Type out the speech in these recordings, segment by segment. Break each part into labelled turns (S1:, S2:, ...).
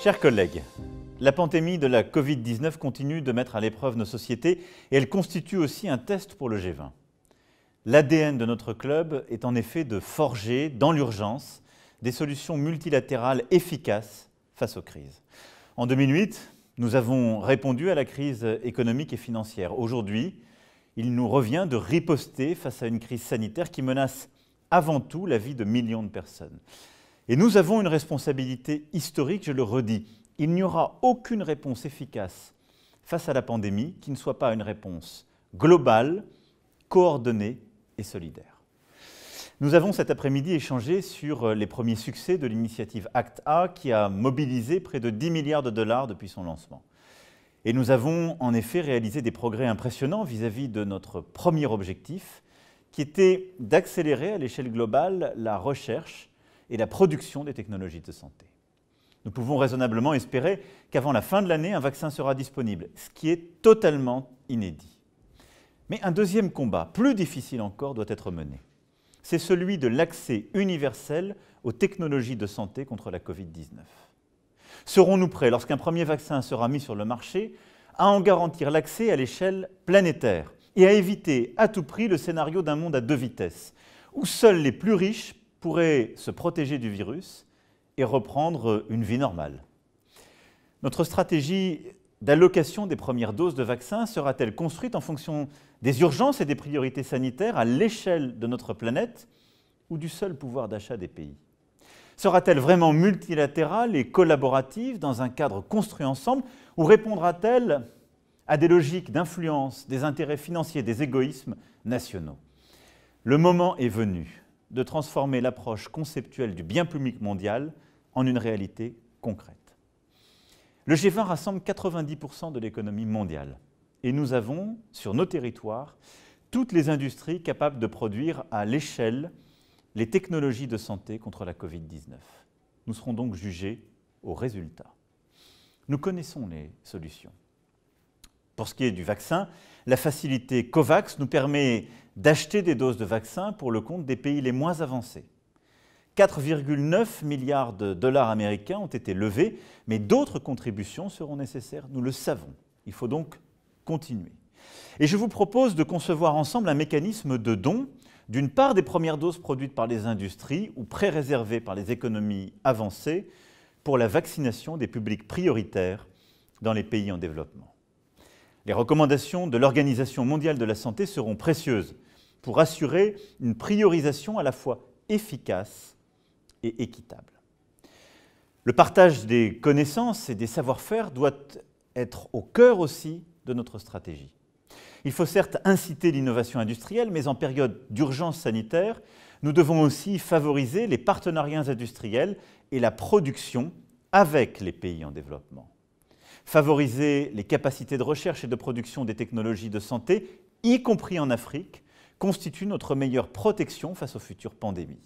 S1: Chers collègues, la pandémie de la Covid-19 continue de mettre à l'épreuve nos sociétés et elle constitue aussi un test pour le G20. L'ADN de notre club est en effet de forger, dans l'urgence, des solutions multilatérales efficaces face aux crises. En 2008, nous avons répondu à la crise économique et financière. Aujourd'hui, il nous revient de riposter face à une crise sanitaire qui menace avant tout la vie de millions de personnes. Et nous avons une responsabilité historique, je le redis. Il n'y aura aucune réponse efficace face à la pandémie qui ne soit pas une réponse globale, coordonnée et solidaire. Nous avons cet après-midi échangé sur euh, les premiers succès de l'initiative Act A qui a mobilisé près de 10 milliards de dollars depuis son lancement. Et nous avons en effet réalisé des progrès impressionnants vis-à-vis -vis de notre premier objectif, qui était d'accélérer à l'échelle globale la recherche et la production des technologies de santé. Nous pouvons raisonnablement espérer qu'avant la fin de l'année, un vaccin sera disponible, ce qui est totalement inédit. Mais un deuxième combat, plus difficile encore, doit être mené. C'est celui de l'accès universel aux technologies de santé contre la Covid-19. Serons-nous prêts, lorsqu'un premier vaccin sera mis sur le marché, à en garantir l'accès à l'échelle planétaire et à éviter à tout prix le scénario d'un monde à deux vitesses, où seuls les plus riches pourrait se protéger du virus et reprendre une vie normale. Notre stratégie d'allocation des premières doses de vaccins sera-t-elle construite en fonction des urgences et des priorités sanitaires à l'échelle de notre planète ou du seul pouvoir d'achat des pays Sera-t-elle vraiment multilatérale et collaborative dans un cadre construit ensemble ou répondra-t-elle à des logiques d'influence, des intérêts financiers, des égoïsmes nationaux Le moment est venu de transformer l'approche conceptuelle du bien public mondial en une réalité concrète. Le G20 rassemble 90% de l'économie mondiale et nous avons, sur nos territoires, toutes les industries capables de produire à l'échelle les technologies de santé contre la Covid-19. Nous serons donc jugés aux résultats. Nous connaissons les solutions. Pour ce qui est du vaccin, la facilité COVAX nous permet d'acheter des doses de vaccins pour le compte des pays les moins avancés. 4,9 milliards de dollars américains ont été levés, mais d'autres contributions seront nécessaires, nous le savons. Il faut donc continuer. Et je vous propose de concevoir ensemble un mécanisme de don, d'une part des premières doses produites par les industries ou pré-réservées par les économies avancées, pour la vaccination des publics prioritaires dans les pays en développement. Les recommandations de l'Organisation mondiale de la santé seront précieuses pour assurer une priorisation à la fois efficace et équitable. Le partage des connaissances et des savoir-faire doit être au cœur aussi de notre stratégie. Il faut certes inciter l'innovation industrielle, mais en période d'urgence sanitaire, nous devons aussi favoriser les partenariats industriels et la production avec les pays en développement. Favoriser les capacités de recherche et de production des technologies de santé, y compris en Afrique, constitue notre meilleure protection face aux futures pandémies.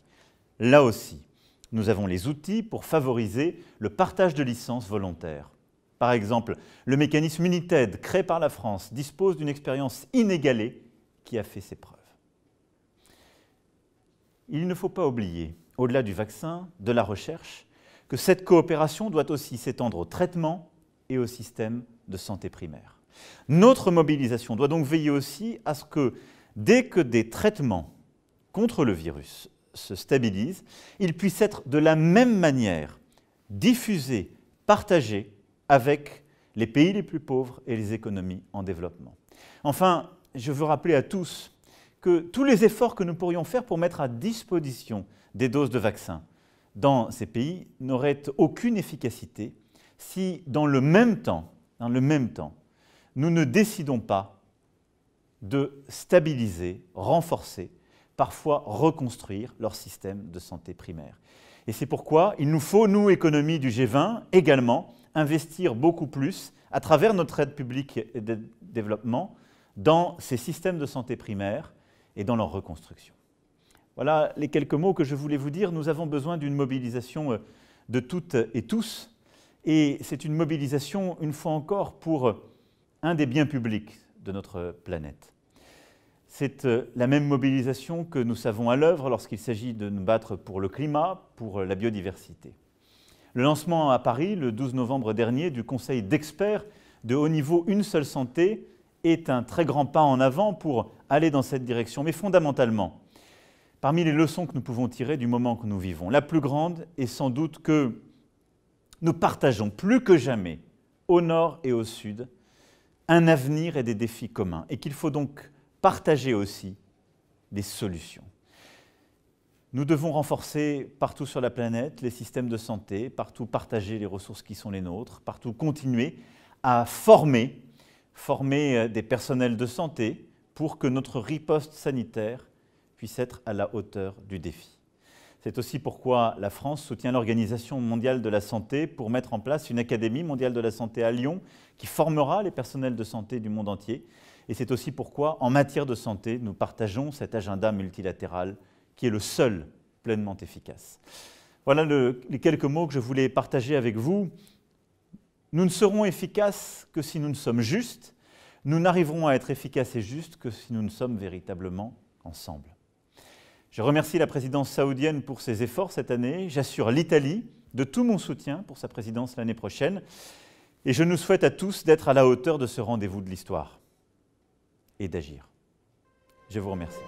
S1: Là aussi, nous avons les outils pour favoriser le partage de licences volontaires. Par exemple, le mécanisme United, créé par la France, dispose d'une expérience inégalée qui a fait ses preuves. Il ne faut pas oublier, au-delà du vaccin, de la recherche, que cette coopération doit aussi s'étendre au traitement et au système de santé primaire. Notre mobilisation doit donc veiller aussi à ce que dès que des traitements contre le virus se stabilisent, ils puissent être de la même manière diffusés, partagés avec les pays les plus pauvres et les économies en développement. Enfin, je veux rappeler à tous que tous les efforts que nous pourrions faire pour mettre à disposition des doses de vaccins dans ces pays n'auraient aucune efficacité si, dans le même temps, dans le même temps nous ne décidons pas de stabiliser, renforcer, parfois reconstruire leur système de santé primaire. Et c'est pourquoi il nous faut, nous, économies du G20, également investir beaucoup plus à travers notre aide publique et de développement dans ces systèmes de santé primaire et dans leur reconstruction. Voilà les quelques mots que je voulais vous dire. Nous avons besoin d'une mobilisation euh, de toutes et tous. Et c'est une mobilisation, une fois encore, pour euh, un des biens publics, de notre planète. C'est euh, la même mobilisation que nous savons à l'œuvre lorsqu'il s'agit de nous battre pour le climat, pour la biodiversité. Le lancement à Paris, le 12 novembre dernier, du Conseil d'experts de haut niveau Une seule santé est un très grand pas en avant pour aller dans cette direction. Mais fondamentalement, parmi les leçons que nous pouvons tirer du moment que nous vivons, la plus grande est sans doute que nous partageons plus que jamais, au nord et au sud, un avenir et des défis communs, et qu'il faut donc partager aussi des solutions. Nous devons renforcer partout sur la planète les systèmes de santé, partout partager les ressources qui sont les nôtres, partout continuer à former, former euh, des personnels de santé pour que notre riposte sanitaire puisse être à la hauteur du défi. C'est aussi pourquoi la France soutient l'Organisation mondiale de la santé pour mettre en place une Académie mondiale de la santé à Lyon qui formera les personnels de santé du monde entier. Et c'est aussi pourquoi, en matière de santé, nous partageons cet agenda multilatéral qui est le seul pleinement efficace. Voilà les quelques mots que je voulais partager avec vous. Nous ne serons efficaces que si nous ne sommes justes. Nous n'arriverons à être efficaces et justes que si nous ne sommes véritablement ensemble. Je remercie la présidence saoudienne pour ses efforts cette année. J'assure l'Italie de tout mon soutien pour sa présidence l'année prochaine. Et je nous souhaite à tous d'être à la hauteur de ce rendez-vous de l'histoire et d'agir. Je vous remercie.